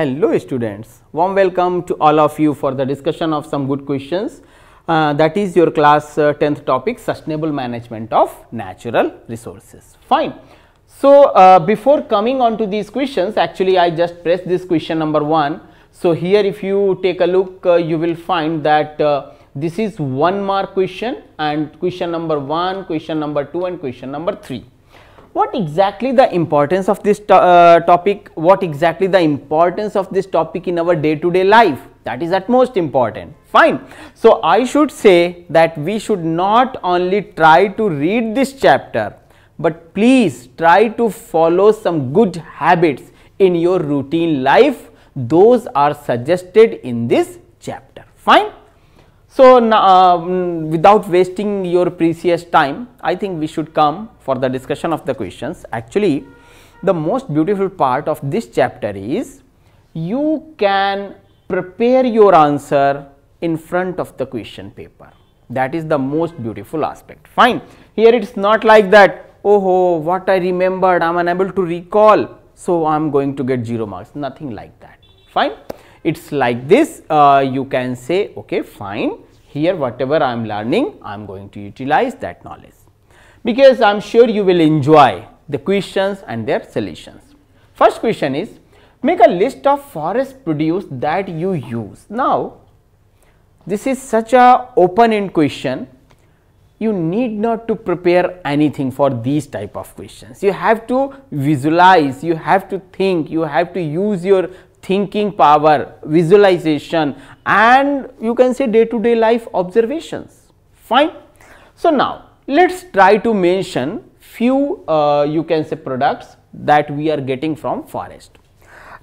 Hello students, warm welcome to all of you for the discussion of some good questions uh, that is your class uh, 10th topic sustainable management of natural resources. Fine. So, uh, before coming on to these questions actually I just pressed this question number 1. So, here if you take a look uh, you will find that uh, this is one mark question and question number 1, question number 2 and question number 3 what exactly the importance of this to uh, topic, what exactly the importance of this topic in our day to day life that is at most important fine. So, I should say that we should not only try to read this chapter, but please try to follow some good habits in your routine life those are suggested in this chapter fine so, um, without wasting your precious time, I think we should come for the discussion of the questions. Actually, the most beautiful part of this chapter is you can prepare your answer in front of the question paper. That is the most beautiful aspect. Fine. Here it is not like that, oh, what I remembered, I am unable to recall. So, I am going to get 0 marks, nothing like that. Fine it's like this uh, you can say okay fine here whatever I am learning I am going to utilize that knowledge because I am sure you will enjoy the questions and their solutions. First question is make a list of forest produce that you use. Now this is such a open end question you need not to prepare anything for these type of questions. You have to visualize, you have to think, you have to use your thinking power, visualization and you can say day to day life observations. Fine. So, now let us try to mention few uh, you can say products that we are getting from forest.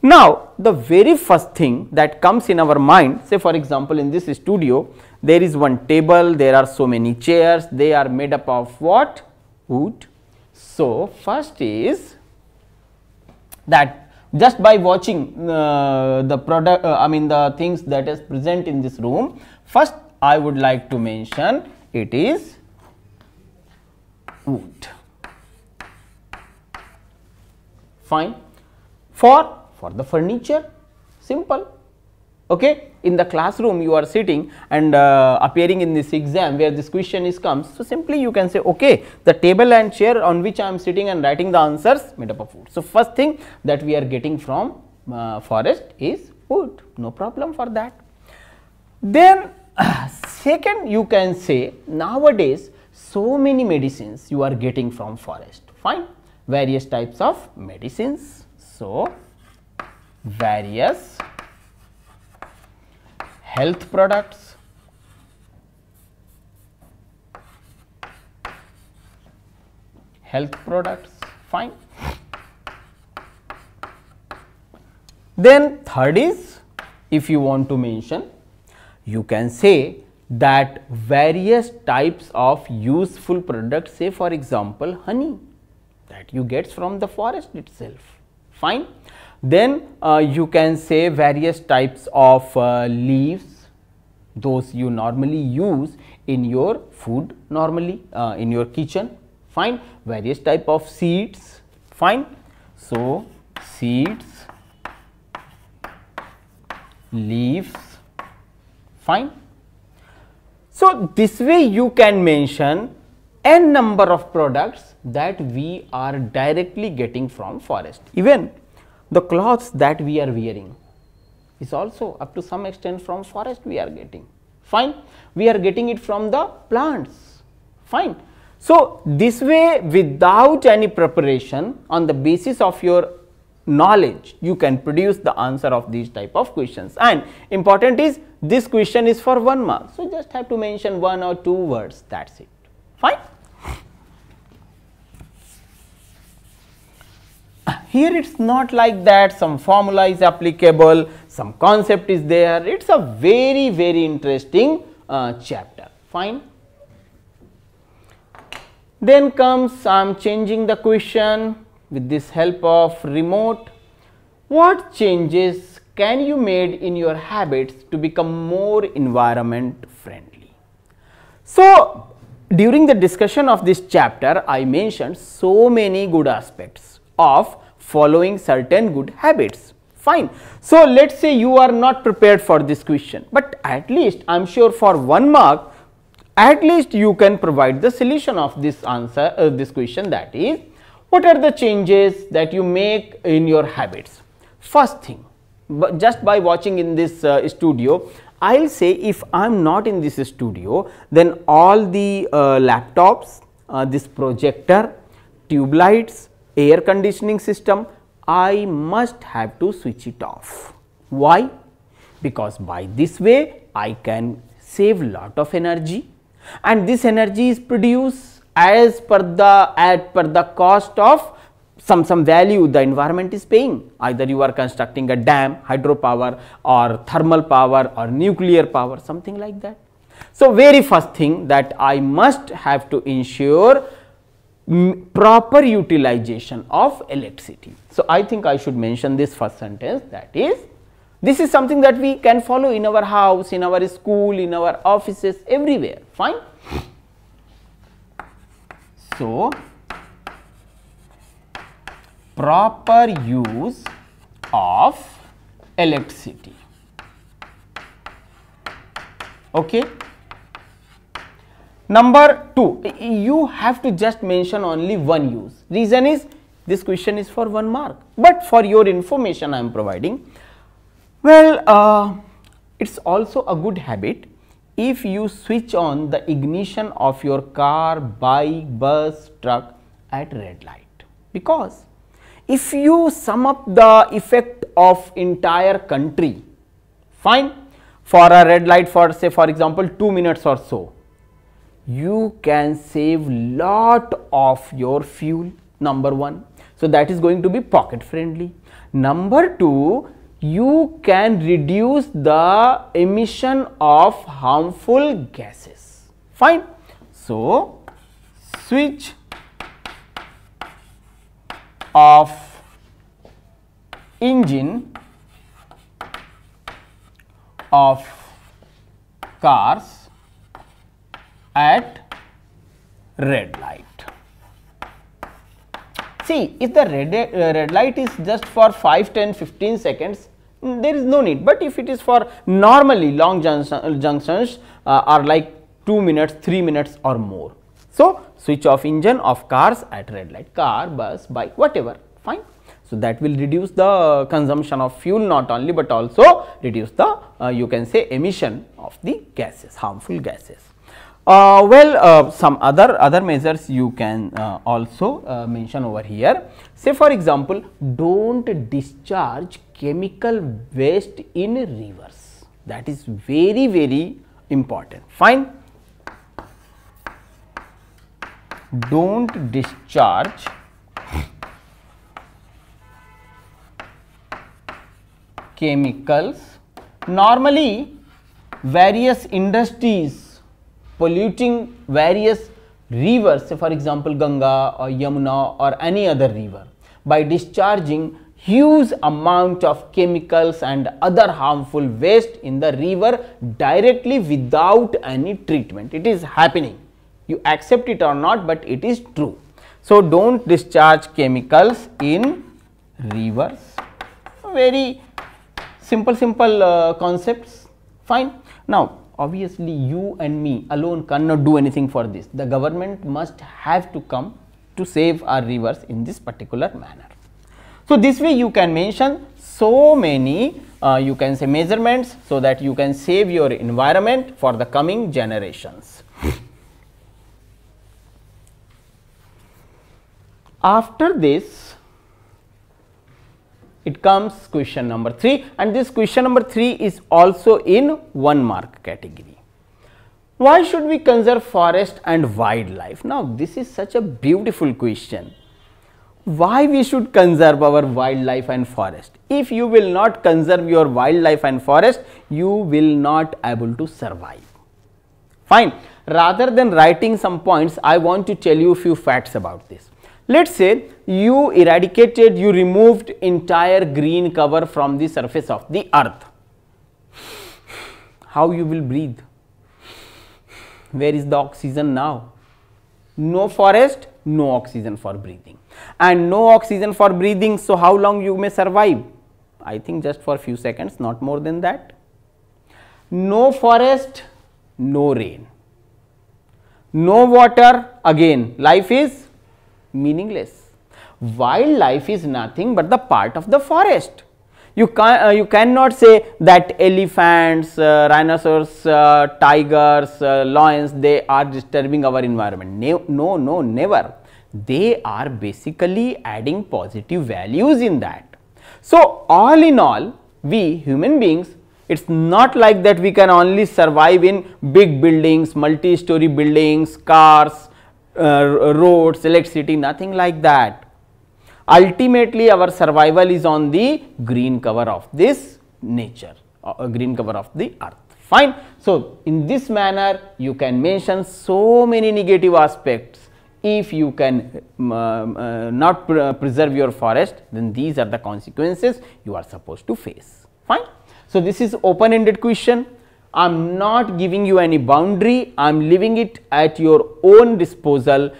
Now, the very first thing that comes in our mind say for example, in this studio there is one table, there are so many chairs, they are made up of what? Wood. So, first is that just by watching uh, the product uh, I mean the things that is present in this room. First I would like to mention it is wood fine for for the furniture simple okay in the classroom you are sitting and uh, appearing in this exam where this question is comes. So, simply you can say okay the table and chair on which I am sitting and writing the answers made up of wood. So, first thing that we are getting from uh, forest is wood no problem for that. Then uh, second you can say nowadays so many medicines you are getting from forest fine various types of medicines. So, various health products health products fine then third is if you want to mention you can say that various types of useful products say for example honey that you get from the forest itself fine then uh, you can say various types of uh, leaves, those you normally use in your food normally, uh, in your kitchen, fine. Various type of seeds, fine. So, seeds, leaves, fine. So, this way you can mention n number of products that we are directly getting from forest. Even the clothes that we are wearing is also up to some extent from forest we are getting fine we are getting it from the plants fine so this way without any preparation on the basis of your knowledge you can produce the answer of these type of questions and important is this question is for one mark so just have to mention one or two words that's it fine Here it's not like that, some formula is applicable, some concept is there, it's a very, very interesting uh, chapter, fine. Then comes, I am changing the question with this help of remote. What changes can you made in your habits to become more environment friendly? So, during the discussion of this chapter, I mentioned so many good aspects of following certain good habits. Fine. So, let us say you are not prepared for this question, but at least I am sure for 1 mark, at least you can provide the solution of this answer, uh, this question that is, what are the changes that you make in your habits? First thing, but just by watching in this uh, studio, I will say if I am not in this studio, then all the uh, laptops, uh, this projector, tube lights, air conditioning system, I must have to switch it off. Why? Because by this way I can save lot of energy and this energy is produced as per the at per the cost of some some value the environment is paying either you are constructing a dam hydropower or thermal power or nuclear power something like that so very first thing that i must have to ensure proper utilization of electricity. So, I think I should mention this first sentence that is this is something that we can follow in our house, in our school, in our offices, everywhere fine. So, proper use of electricity. Okay. Number 2, you have to just mention only one use. Reason is this question is for 1 mark, but for your information I am providing. Well, uh, it is also a good habit if you switch on the ignition of your car, bike, bus, truck at red light. Because if you sum up the effect of entire country, fine, for a red light for say for example 2 minutes or so, you can save lot of your fuel number one so that is going to be pocket friendly number two you can reduce the emission of harmful gases fine so switch off engine of cars at red light. See if the red, uh, red light is just for 5, 10, 15 seconds mm, there is no need but if it is for normally long junctions uh, are like 2 minutes, 3 minutes or more. So, switch off engine of cars at red light, car, bus, bike, whatever, fine. So, that will reduce the consumption of fuel not only, but also reduce the uh, you can say emission of the gases, harmful gases. Uh, well, uh, some other other measures you can uh, also uh, mention over here. Say for example, don't discharge chemical waste in rivers. That is very very important. Fine. Don't discharge chemicals. Normally, various industries polluting various rivers, say for example Ganga or Yamuna or any other river by discharging huge amount of chemicals and other harmful waste in the river directly without any treatment. It is happening. You accept it or not, but it is true. So, do not discharge chemicals in rivers. Very simple, simple uh, concepts. Fine. Now, obviously you and me alone cannot do anything for this. The government must have to come to save our rivers in this particular manner. So, this way you can mention so many uh, you can say measurements, so that you can save your environment for the coming generations. After this it comes question number 3 and this question number 3 is also in 1 mark category. Why should we conserve forest and wildlife? Now, this is such a beautiful question. Why we should conserve our wildlife and forest? If you will not conserve your wildlife and forest, you will not able to survive. Fine. Rather than writing some points, I want to tell you few facts about this. Let's say you eradicated, you removed entire green cover from the surface of the earth. How you will breathe? Where is the oxygen now? No forest, no oxygen for breathing and no oxygen for breathing. So, how long you may survive? I think just for few seconds, not more than that. No forest, no rain. No water, again life is meaningless. Wildlife is nothing but the part of the forest. You, can, uh, you cannot say that elephants, uh, rhinoceros, uh, tigers, uh, lions, they are disturbing our environment. Ne no, no, never. They are basically adding positive values in that. So, all in all, we human beings it is not like that we can only survive in big buildings, multi-story buildings, cars, uh, road, select city, nothing like that. Ultimately, our survival is on the green cover of this nature, uh, uh, green cover of the earth. Fine. So, in this manner, you can mention so many negative aspects. If you can um, uh, not pr uh, preserve your forest, then these are the consequences you are supposed to face. Fine. So, this is open ended question I'm not giving you any boundary. I'm leaving it at your own disposal.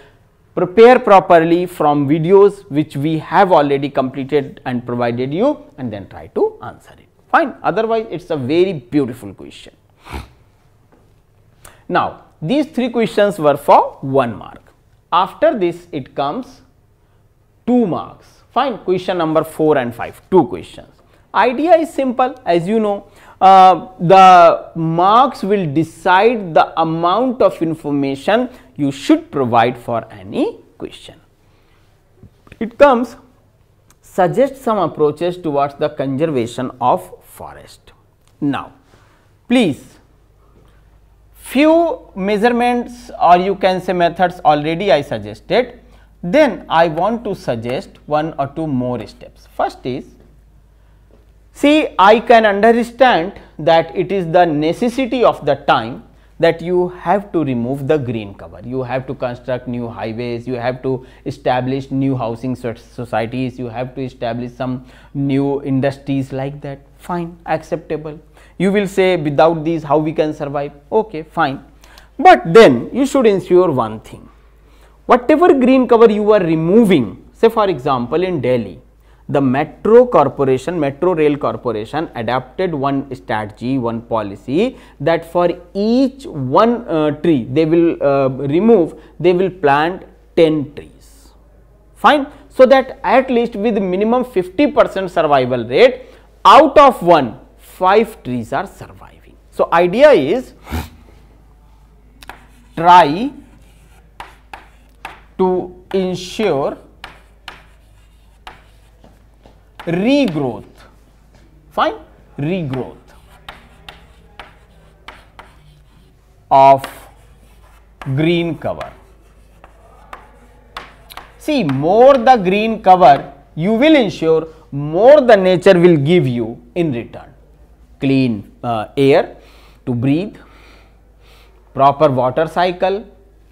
Prepare properly from videos which we have already completed and provided you and then try to answer it. Fine. Otherwise, it's a very beautiful question. Now, these three questions were for 1 mark. After this, it comes 2 marks. Fine. Question number 4 and 5, 2 questions. Idea is simple as you know uh, the marks will decide the amount of information you should provide for any question. It comes suggest some approaches towards the conservation of forest. Now, please few measurements or you can say methods already I suggested. Then I want to suggest one or two more steps. First is See, I can understand that it is the necessity of the time that you have to remove the green cover. You have to construct new highways, you have to establish new housing societies, you have to establish some new industries like that. Fine, acceptable. You will say without these how we can survive. Okay, fine. But then you should ensure one thing. Whatever green cover you are removing, say for example in Delhi, the metro corporation metro rail corporation adopted one strategy one policy that for each one uh, tree they will uh, remove they will plant 10 trees fine so that at least with minimum 50 percent survival rate out of one five trees are surviving so idea is try to ensure regrowth. Fine? Regrowth of green cover. See, more the green cover you will ensure more the nature will give you in return. Clean uh, air to breathe, proper water cycle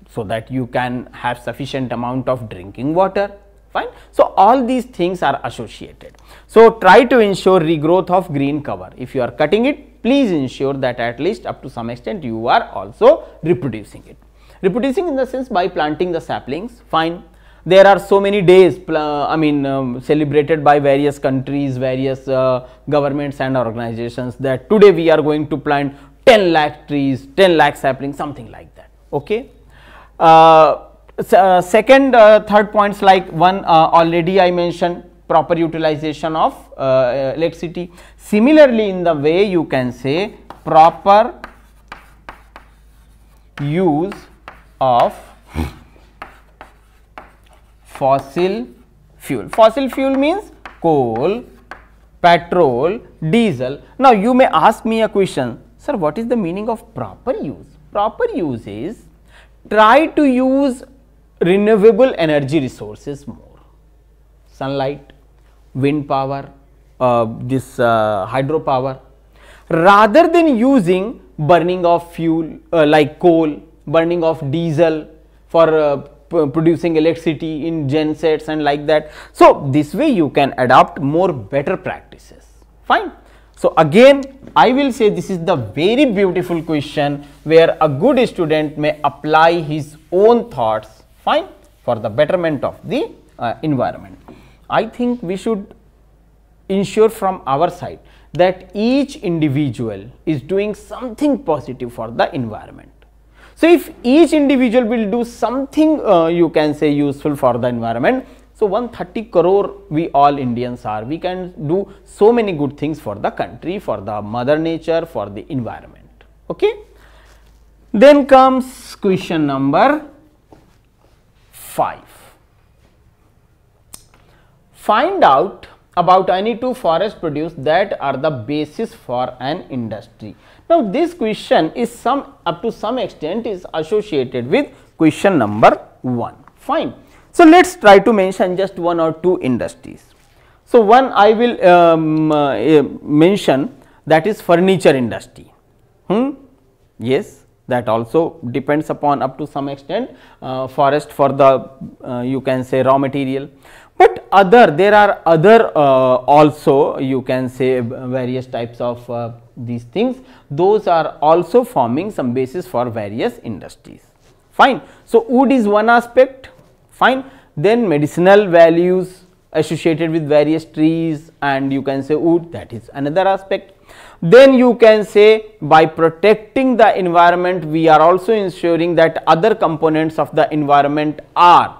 so that you can have sufficient amount of drinking water fine. So, all these things are associated. So, try to ensure regrowth of green cover. If you are cutting it, please ensure that at least up to some extent you are also reproducing it. Reproducing in the sense by planting the saplings, fine. There are so many days, I mean, um, celebrated by various countries, various uh, governments and organizations that today we are going to plant 10 lakh trees, 10 lakh saplings, something like that. Okay. Uh, uh, second uh, third points like one uh, already I mentioned proper utilization of uh, electricity. Similarly, in the way you can say proper use of fossil fuel. Fossil fuel means coal, petrol, diesel. Now, you may ask me a question, sir what is the meaning of proper use? Proper use is try to use renewable energy resources more sunlight wind power uh, this uh, hydropower rather than using burning of fuel uh, like coal burning of diesel for uh, producing electricity in gensets and like that so this way you can adopt more better practices fine so again I will say this is the very beautiful question where a good student may apply his own thoughts fine for the betterment of the uh, environment. I think we should ensure from our side that each individual is doing something positive for the environment. So, if each individual will do something uh, you can say useful for the environment, so 130 crore we all Indians are, we can do so many good things for the country, for the mother nature, for the environment. Okay? Then comes question number 5. Find out about any two forest produce that are the basis for an industry. Now, this question is some up to some extent is associated with question number 1. Fine. So, let us try to mention just one or two industries. So, one I will um, uh, mention that is furniture industry. Hmm? Yes, that also depends upon up to some extent uh, forest for the uh, you can say raw material but other there are other uh, also you can say uh, various types of uh, these things those are also forming some basis for various industries fine so wood is one aspect fine then medicinal values associated with various trees and you can say wood that is another aspect. Then you can say by protecting the environment we are also ensuring that other components of the environment are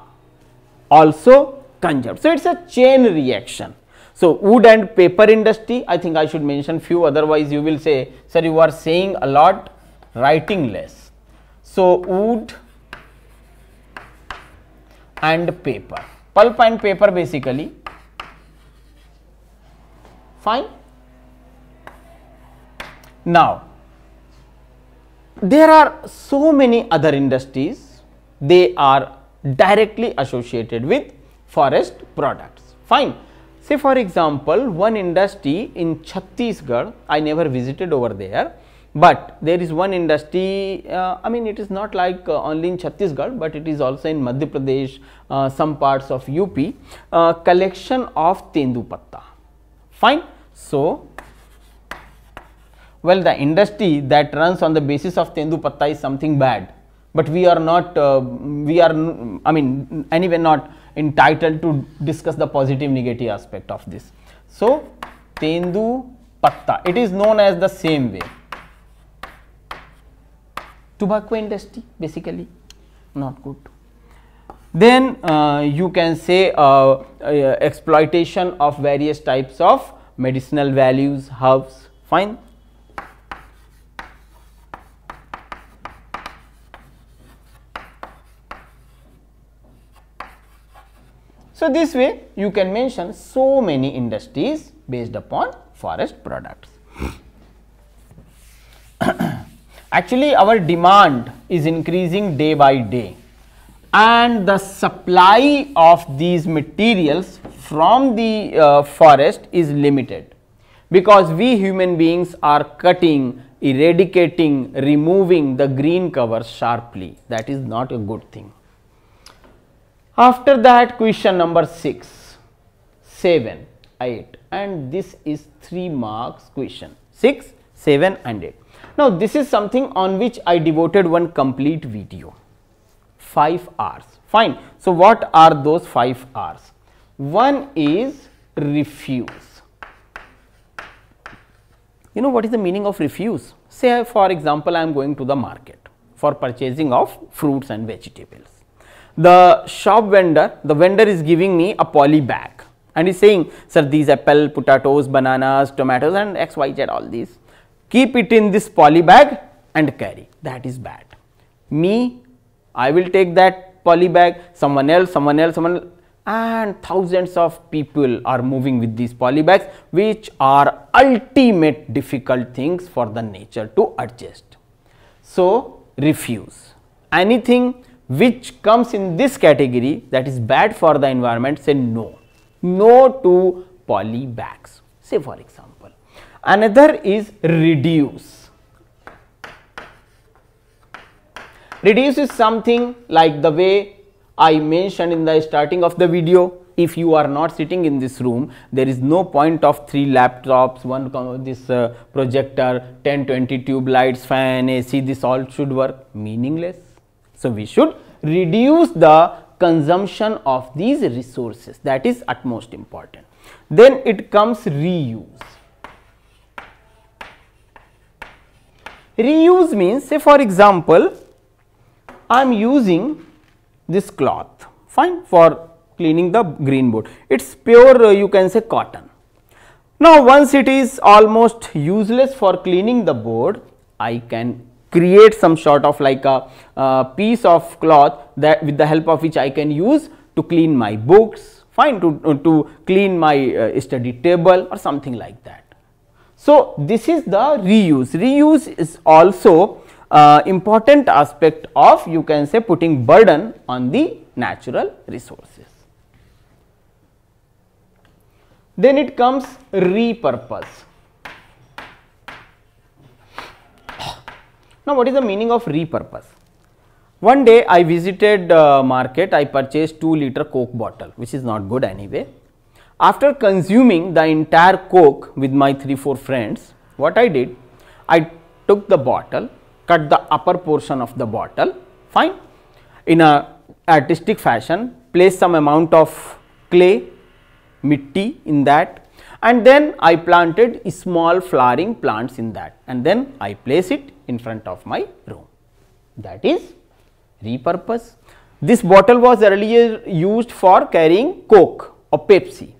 also conserved. So, it is a chain reaction. So, wood and paper industry I think I should mention few otherwise you will say sir you are saying a lot writing less. So, wood and paper pulp and paper basically fine now there are so many other industries they are directly associated with forest products fine say for example one industry in chhattisgarh i never visited over there but there is one industry uh, I mean it is not like uh, only in Chhattisgarh, but it is also in Madhya Pradesh, uh, some parts of UP, uh, collection of tendu patta. Fine. So, well the industry that runs on the basis of tendu patta is something bad, but we are not, uh, we are I mean anyway not entitled to discuss the positive negative aspect of this. So, tendu patta, it is known as the same way tobacco industry basically not good then uh, you can say uh, uh, exploitation of various types of medicinal values herbs fine So, this way you can mention so many industries based upon forest products. actually our demand is increasing day by day and the supply of these materials from the uh, forest is limited because we human beings are cutting, eradicating, removing the green cover sharply that is not a good thing. After that question number 6, 7, 8 and this is 3 marks question 6, 7 and 8. Now, this is something on which I devoted one complete video 5 R's. Fine. So, what are those 5 R's? One is refuse. You know what is the meaning of refuse? Say, for example, I am going to the market for purchasing of fruits and vegetables. The shop vendor, the vendor is giving me a poly bag and is saying, sir, these apple, potatoes, bananas, tomatoes, and XYZ, all these keep it in this poly bag and carry that is bad. Me, I will take that poly bag, someone else, someone else, someone else and thousands of people are moving with these poly bags which are ultimate difficult things for the nature to adjust. So, refuse anything which comes in this category that is bad for the environment say no, no to poly bags say for example another is reduce reduce is something like the way I mentioned in the starting of the video if you are not sitting in this room there is no point of three laptops one this uh, projector 10 20 tube lights fan AC this all should work meaningless. So, we should reduce the consumption of these resources that is utmost important. Then it comes reuse Reuse means say for example, I am using this cloth fine for cleaning the green board. It is pure uh, you can say cotton. Now, once it is almost useless for cleaning the board, I can create some sort of like a uh, piece of cloth that with the help of which I can use to clean my books, fine to, uh, to clean my uh, study table or something like that. So, this is the reuse. Reuse is also uh, important aspect of you can say putting burden on the natural resources. Then it comes repurpose. Now, what is the meaning of repurpose? One day I visited uh, market, I purchased 2 liter coke bottle which is not good anyway after consuming the entire coke with my 3-4 friends, what I did, I took the bottle, cut the upper portion of the bottle, fine, in a artistic fashion, place some amount of clay, mitti in that and then I planted small flowering plants in that and then I place it in front of my room. That is repurpose. This bottle was earlier used for carrying Coke or Pepsi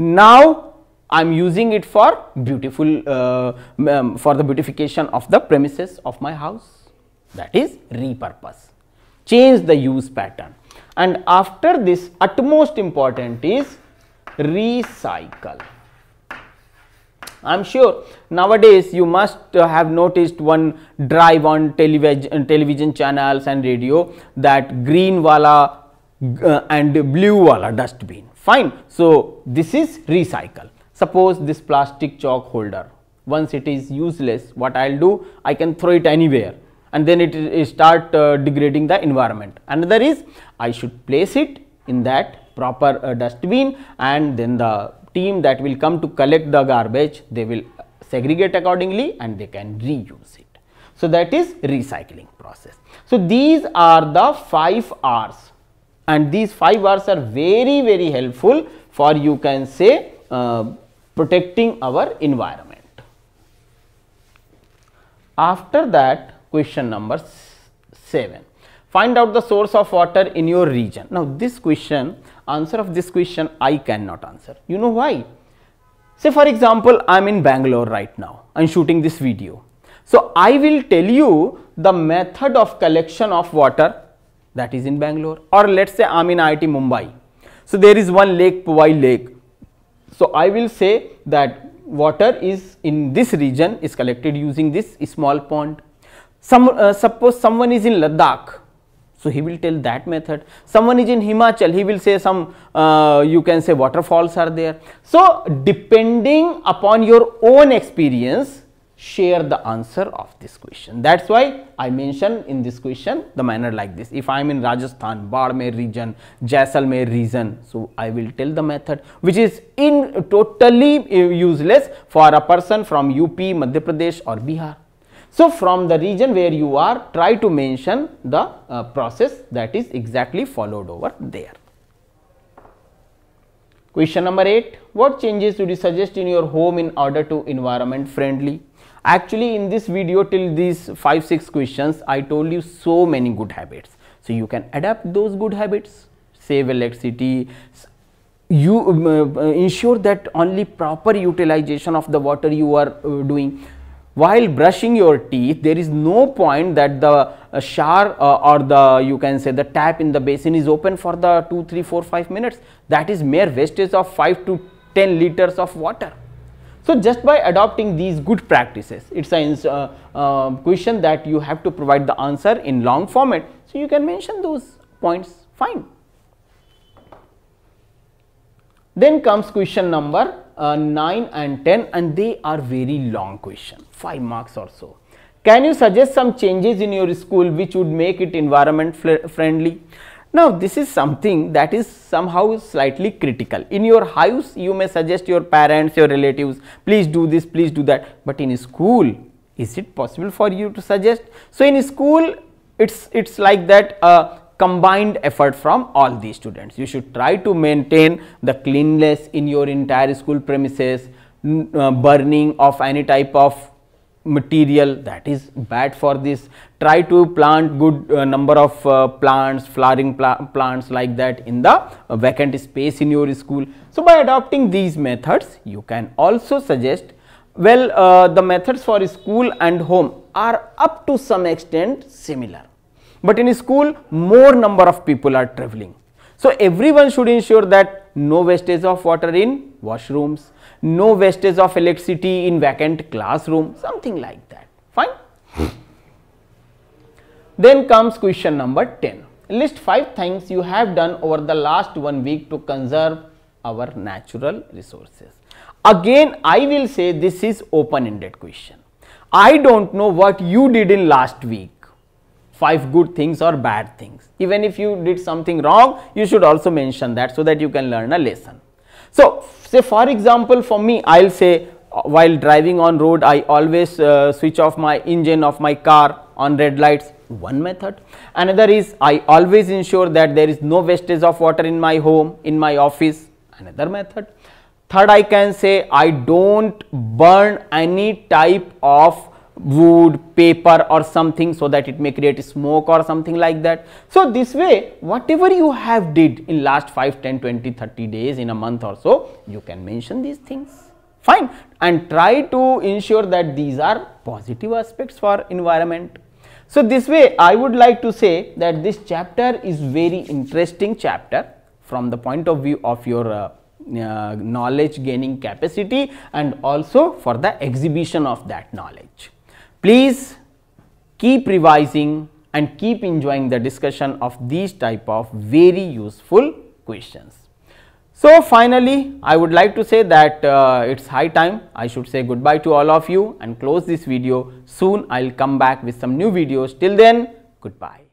now I am using it for beautiful uh, um, for the beautification of the premises of my house that is repurpose change the use pattern and after this utmost important is recycle. I am sure nowadays you must uh, have noticed one drive on television, television channels and radio that green wala uh, and blue wala dustbin fine so this is recycle suppose this plastic chalk holder once it is useless what i'll do i can throw it anywhere and then it, it start uh, degrading the environment another is i should place it in that proper uh, dustbin and then the team that will come to collect the garbage they will segregate accordingly and they can reuse it so that is recycling process so these are the 5 r's and these 5 hours are very very helpful for you can say uh, protecting our environment. After that question number 7 find out the source of water in your region. Now, this question answer of this question I cannot answer you know why say for example I am in Bangalore right now I am shooting this video. So, I will tell you the method of collection of water that is in Bangalore or let us say I am in IIT Mumbai. So, there is one lake Powai lake. So, I will say that water is in this region is collected using this small pond. Some uh, suppose someone is in Ladakh. So, he will tell that method. Someone is in Himachal, he will say some uh, you can say waterfalls are there. So, depending upon your own experience, share the answer of this question. That is why I mention in this question the manner like this. If I am in Rajasthan, Barmer region, Jaisalmer region, so I will tell the method which is in totally useless for a person from UP, Madhya Pradesh or Bihar. So, from the region where you are, try to mention the uh, process that is exactly followed over there. Question number 8. What changes would you suggest in your home in order to environment friendly? Actually in this video till these 5-6 questions I told you so many good habits. So you can adapt those good habits, save electricity, you um, uh, ensure that only proper utilization of the water you are uh, doing. While brushing your teeth there is no point that the a shower uh, or the you can say the tap in the basin is open for the 2, 3, 4, 5 minutes that is mere wastage of 5 to 10 liters of water. So, just by adopting these good practices it is a uh, question that you have to provide the answer in long format. So, you can mention those points fine. Then comes question number uh, 9 and 10 and they are very long question 5 marks or so. Can you suggest some changes in your school which would make it environment friendly? Now, this is something that is somehow slightly critical. In your house, you may suggest your parents, your relatives, please do this, please do that. But in school, is it possible for you to suggest? So, in school, it's, it's like that uh, combined effort from all these students. You should try to maintain the cleanliness in your entire school premises, uh, burning of any type of material that is bad for this try to plant good uh, number of uh, plants flowering plants like that in the uh, vacant space in your school so by adopting these methods you can also suggest well uh, the methods for school and home are up to some extent similar but in school more number of people are traveling so everyone should ensure that no wastage of water in washrooms no wastage of electricity in vacant classroom, something like that. Fine. then comes question number 10. List 5 things you have done over the last one week to conserve our natural resources. Again, I will say this is open-ended question. I don't know what you did in last week. Five good things or bad things. Even if you did something wrong, you should also mention that so that you can learn a lesson. So, say for example, for me I will say uh, while driving on road I always uh, switch off my engine of my car on red lights one method. Another is I always ensure that there is no wastage of water in my home, in my office another method. Third I can say I do not burn any type of wood paper or something so that it may create smoke or something like that so this way whatever you have did in last 5 10 20 30 days in a month or so you can mention these things fine and try to ensure that these are positive aspects for environment so this way i would like to say that this chapter is very interesting chapter from the point of view of your uh, uh, knowledge gaining capacity and also for the exhibition of that knowledge. Please keep revising and keep enjoying the discussion of these type of very useful questions. So, finally, I would like to say that uh, it is high time I should say goodbye to all of you and close this video. Soon I will come back with some new videos. Till then, goodbye.